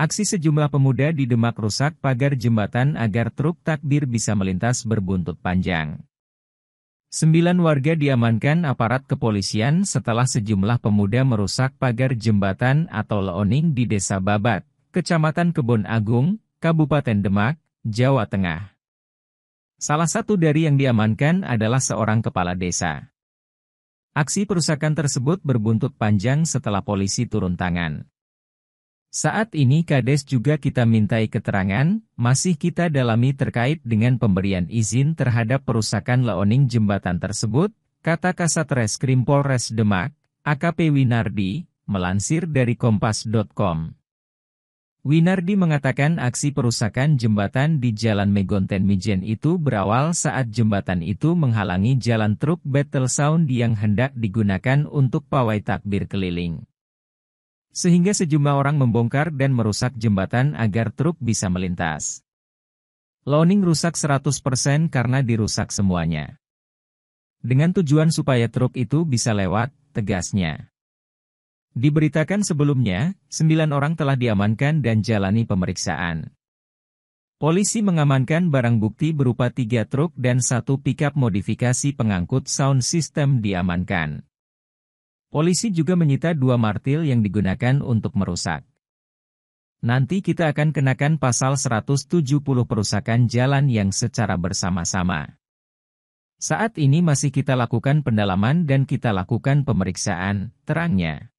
Aksi sejumlah pemuda di Demak rusak pagar jembatan agar truk takbir bisa melintas berbuntut panjang. Sembilan warga diamankan aparat kepolisian setelah sejumlah pemuda merusak pagar jembatan atau leoning di Desa Babat, Kecamatan Kebon Agung, Kabupaten Demak, Jawa Tengah. Salah satu dari yang diamankan adalah seorang kepala desa. Aksi perusakan tersebut berbuntut panjang setelah polisi turun tangan. Saat ini Kades juga kita mintai keterangan, masih kita dalami terkait dengan pemberian izin terhadap perusakan leoning jembatan tersebut, kata Kasat Reskrim Polres Demak, AKP Winardi, melansir dari kompas.com. Winardi mengatakan aksi perusakan jembatan di Jalan Megonten Mijen itu berawal saat jembatan itu menghalangi jalan truk battle sound yang hendak digunakan untuk pawai takbir keliling. Sehingga sejumlah orang membongkar dan merusak jembatan agar truk bisa melintas. Loning rusak 100% karena dirusak semuanya. Dengan tujuan supaya truk itu bisa lewat, tegasnya. Diberitakan sebelumnya, sembilan orang telah diamankan dan jalani pemeriksaan. Polisi mengamankan barang bukti berupa tiga truk dan satu pickup modifikasi pengangkut sound system diamankan. Polisi juga menyita dua martil yang digunakan untuk merusak. Nanti kita akan kenakan pasal 170 perusakan jalan yang secara bersama-sama. Saat ini masih kita lakukan pendalaman dan kita lakukan pemeriksaan, terangnya.